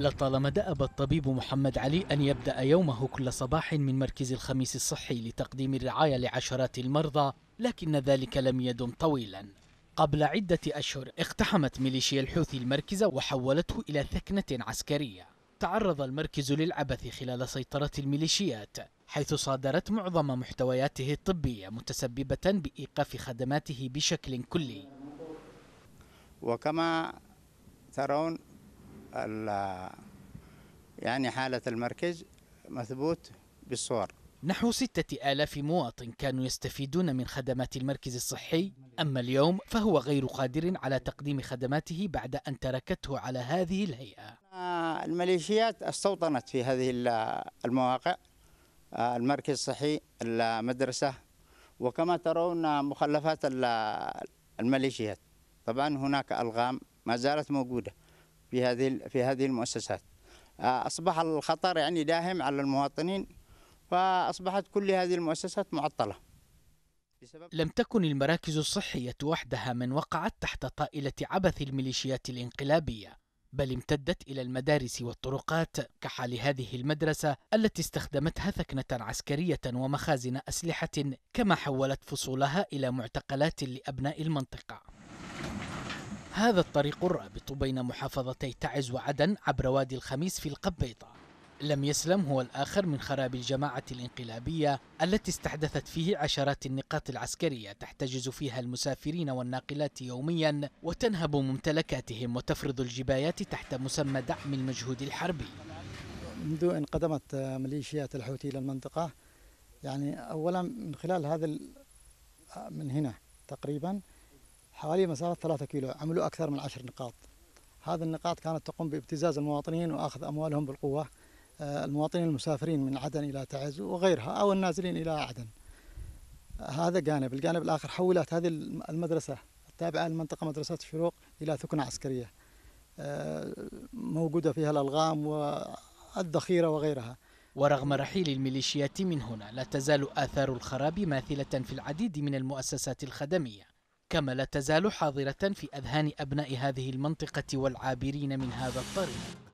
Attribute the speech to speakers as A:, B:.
A: لطالما دأب الطبيب محمد علي أن يبدأ يومه كل صباح من مركز الخميس الصحي لتقديم الرعاية لعشرات المرضى لكن ذلك لم يدم طويلا قبل عدة أشهر اقتحمت ميليشيا الحوثي المركز وحولته إلى ثكنة عسكرية تعرض المركز للعبث خلال سيطرة الميليشيات حيث صادرت معظم محتوياته الطبية متسببة بإيقاف خدماته بشكل كلي
B: وكما ترون يعني حالة
A: المركز مثبوت بالصور نحو ستة آلاف مواطن كانوا يستفيدون من خدمات المركز الصحي أما اليوم فهو غير قادر على تقديم خدماته بعد أن تركته على هذه الهيئة
B: الميليشيات استوطنت في هذه المواقع المركز الصحي المدرسة وكما ترون مخلفات الميليشيات طبعا هناك ألغام ما زالت موجودة في هذه في هذه المؤسسات آه، اصبح الخطر يعني داهم على المواطنين فاصبحت كل هذه المؤسسات معطله
A: لم تكن المراكز الصحيه وحدها من وقعت تحت طائله عبث الميليشيات الانقلابيه بل امتدت الى المدارس والطرقات كحال هذه المدرسه التي استخدمتها ثكنه عسكريه ومخازن اسلحه كما حولت فصولها الى معتقلات لابناء المنطقه هذا الطريق الرابط بين محافظتي تعز وعدن عبر وادي الخميس في القبيطة لم يسلم هو الآخر من خراب الجماعة الانقلابية التي استحدثت فيه عشرات النقاط العسكرية تحتجز فيها المسافرين والناقلات يوميا وتنهب ممتلكاتهم وتفرض الجبايات تحت مسمى دعم المجهود الحربي منذ أن قدمت
C: ميليشيات الحوثي إلى المنطقة يعني أولا من خلال هذا من هنا تقريبا حوالي مسافة ثلاثة كيلو عملوا أكثر من عشر نقاط هذه النقاط كانت تقوم بابتزاز المواطنين وأخذ أموالهم بالقوة آه، المواطنين المسافرين من عدن إلى تعز وغيرها أو النازلين إلى عدن هذا جانب الجانب الآخر حولت هذه المدرسة التابعة لمنطقة مدرسة الشروق إلى ثكنة عسكرية آه، موجودة فيها الألغام والذخيرة
A: وغيرها ورغم رحيل الميليشيات من هنا لا تزال آثار الخراب ماثلة في العديد من المؤسسات الخدمية كما لا تزال حاضرة في أذهان أبناء هذه المنطقة والعابرين من هذا الطريق